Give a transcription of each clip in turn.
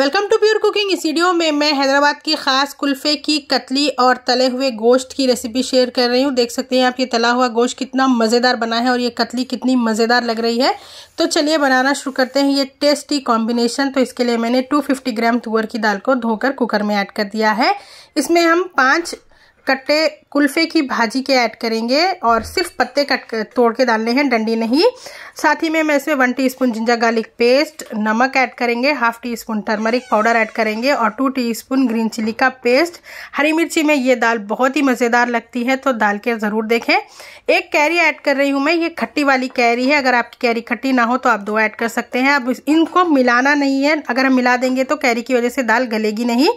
welcome to pure cooking इस video में मैं हैदराबाद की ख़ास कुल्फ़े की कतली और तले हुए गोश्त की रेसिपी शेयर कर रही हूँ देख सकते हैं आप ये तला हुआ गोश्त कितना मज़ेदार बना है और ये कतली कितनी मज़ेदार लग रही है तो चलिए बनाना शुरू करते हैं ये टेस्टी कॉम्बिनेशन तो इसके लिए मैंने 250 ग्राम तुअर की दाल को धोकर कुकर में ऐड कर दिया है इसमें हम पाँच कट्टे कुल्फे की भाजी के ऐड करेंगे और सिर्फ पत्ते कट तोड़ के डालने हैं डंडी नहीं साथ ही में मैं इसमें one teaspoon ginger garlic paste नमक ऐड करेंगे half teaspoon turmeric powder add करेंगे और टू टीस्पून ग्रीन चिली का पेस्ट हरी मिर्ची में ये दाल बहुत ही मज़ेदार लगती है तो दाल के ज़रूर देखें एक कैरी ऐड कर रही हूँ मैं ये खट्टी वाली कैरी है अगर आपकी कैरी खट्टी ना हो तो आप दो ऐड कर सकते हैं अब इनको मिलाना नहीं है अगर हम मिला देंगे तो कैरी की वजह से दाल गलेगी नहीं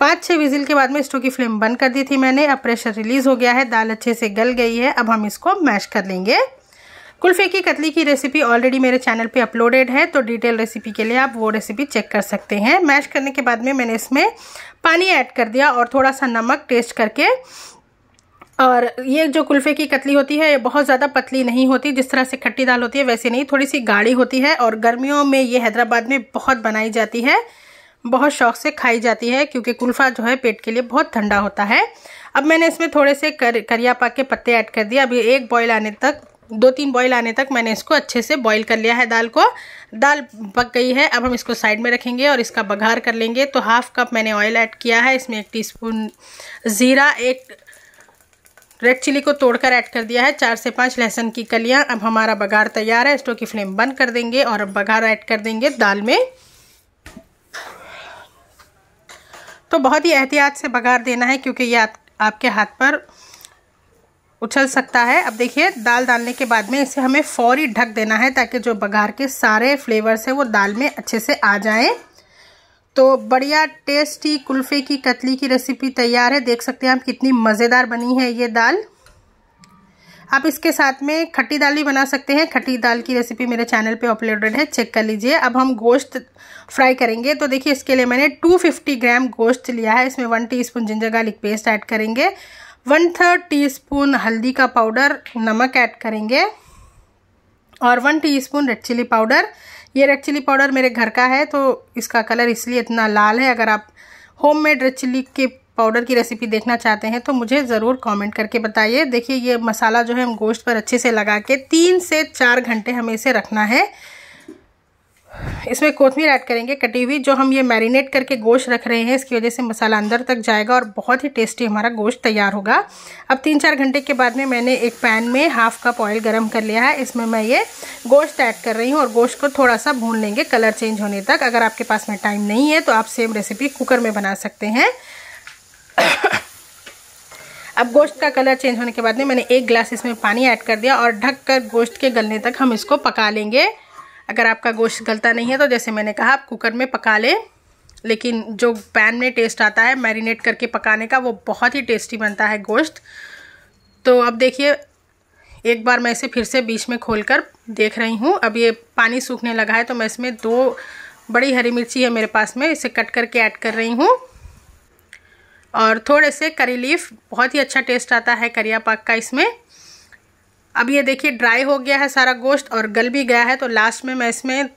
पाँच छः विजिल के बाद में स्टोव की फ्लेम बंद कर दी थी मैंने अब प्रेशर रिलीज़ हो गया है दाल अच्छे से गल गई है अब हम इसको मैश कर लेंगे कुल्फ़े की कतली की रेसिपी ऑलरेडी मेरे चैनल पे अपलोडेड है तो डिटेल रेसिपी के लिए आप वो रेसिपी चेक कर सकते हैं मैश करने के बाद में मैंने इसमें पानी ऐड कर दिया और थोड़ा सा नमक टेस्ट करके और ये जो कुल्फ़े की कतली होती है ये बहुत ज़्यादा पतली नहीं होती जिस तरह से खट्टी दाल होती है वैसे नहीं थोड़ी सी गाढ़ी होती है और गर्मियों में ये हैदराबाद में बहुत बनाई जाती है बहुत शौक से खाई जाती है क्योंकि कुल्फ़ा जो है पेट के लिए बहुत ठंडा होता है अब मैंने इसमें थोड़े से कर, करिया पाक के पत्ते ऐड कर दिए अभी एक बॉयल आने तक दो तीन बॉईल आने तक मैंने इसको अच्छे से बॉईल कर लिया है दाल को दाल पक गई है अब हम इसको साइड में रखेंगे और इसका बघार कर लेंगे तो हाफ़ कप मैंने ऑयल ऐड किया है इसमें एक टी ज़ीरा एक रेड चिली को तोड़कर ऐड कर दिया है चार से पाँच लहसुन की कलियाँ अब हमारा बघार तैयार है स्टोव की फ्लेम बंद कर देंगे और अब बघार ऐड कर देंगे दाल में बहुत ही एहतियात से बघार देना है क्योंकि ये आपके हाथ पर उछल सकता है अब देखिए दाल डालने के बाद में इसे हमें फौरी ढक देना है ताकि जो बघार के सारे फ्लेवर्स हैं वो दाल में अच्छे से आ जाएं तो बढ़िया टेस्टी कुल्फ़े की कतली की रेसिपी तैयार है देख सकते हैं आप कितनी मज़ेदार बनी है ये दाल आप इसके साथ में खट्टी दाल भी बना सकते हैं खट्टी दाल की रेसिपी मेरे चैनल पे अपलोडेड है चेक कर लीजिए अब हम गोश्त फ्राई करेंगे तो देखिए इसके लिए मैंने 250 ग्राम गोश्त लिया है इसमें one teaspoon ginger garlic paste add करेंगे वन थर्ड स्पून हल्दी का पाउडर नमक ऐड करेंगे और one spoon red chilli powder ये रेड चिली पाउडर मेरे घर का है तो इसका कलर इसलिए इतना लाल है अगर आप होम मेड रेड चिली के पाउडर की रेसिपी देखना चाहते हैं तो मुझे ज़रूर कमेंट करके बताइए देखिए ये मसाला जो है हम गोश्त पर अच्छे से लगा के तीन से चार घंटे हमें इसे रखना है इसमें कोथमीर ऐड करेंगे कटी हुई जो हम ये मैरिनेट करके गोश्त रख रहे हैं इसकी वजह से मसाला अंदर तक जाएगा और बहुत ही टेस्टी हमारा गोश्त तैयार होगा अब तीन चार घंटे के बाद में मैंने एक पैन में हाफ कप ऑयल गर्म कर लिया है इसमें मैं ये गोश्त ऐड कर रही हूँ और गोश्त को थोड़ा सा भून लेंगे कलर चेंज होने तक अगर आपके पास में टाइम नहीं है तो आप सेम रेसिपी कुकर में बना सकते हैं अब गोश्त का कलर चेंज होने के बाद में मैंने एक ग्लास इसमें पानी ऐड कर दिया और ढक कर गोश्त के गलने तक हम इसको पका लेंगे अगर आपका गोश्त गलता नहीं है तो जैसे मैंने कहा आप कुकर में पका लें लेकिन जो पैन में टेस्ट आता है मैरिनेट करके पकाने का वो बहुत ही टेस्टी बनता है गोश्त तो अब देखिए एक बार मैं इसे फिर से बीच में खोल कर देख रही हूँ अब ये पानी सूखने लगा है तो मैं इसमें दो बड़ी हरी मिर्ची है मेरे पास में इसे कट करके ऐड कर रही हूँ और थोड़े से करी लीफ बहुत ही अच्छा टेस्ट आता है करिया पाक का इसमें अब ये देखिए ड्राई हो गया है सारा गोश्त और गल भी गया है तो लास्ट में मैं इसमें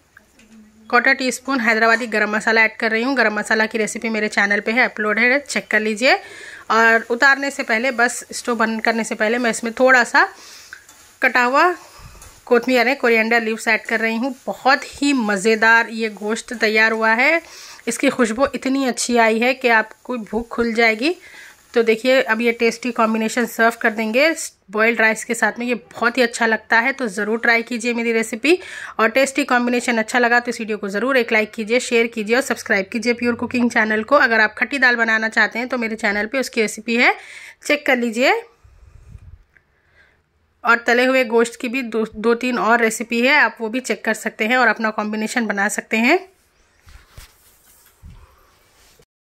क्वार्टर टी स्पून हैदराबादी गरम मसाला ऐड कर रही हूँ गरम मसाला की रेसिपी मेरे चैनल पे है अपलोड है चेक कर लीजिए और उतारने से पहले बस स्टोव बंद करने से पहले मैं इसमें थोड़ा सा कटा हुआ कोथमीर है कोरिएंडर लीव्स ऐड कर रही हूँ बहुत ही मज़ेदार ये गोश्त तैयार हुआ है इसकी खुशबू इतनी अच्छी आई है कि आपको भूख खुल जाएगी तो देखिए अब ये टेस्टी कॉम्बिनेशन सर्व कर देंगे बॉयल्ड राइस के साथ में ये बहुत ही अच्छा लगता है तो ज़रूर ट्राई कीजिए मेरी रेसिपी और टेस्टी कॉम्बिनेशन अच्छा लगा तो इस वीडियो को ज़रूर एक लाइक कीजिए शेयर कीजिए और सब्सक्राइब कीजिए प्योर कुकिंग चैनल को अगर आप खट्टी दाल बनाना चाहते हैं तो मेरे चैनल पर उसकी रेसिपी है चेक कर लीजिए और तले हुए गोश्त की भी दो दो तीन और रेसिपी है आप वो भी चेक कर सकते हैं और अपना कॉम्बिनेशन बना सकते हैं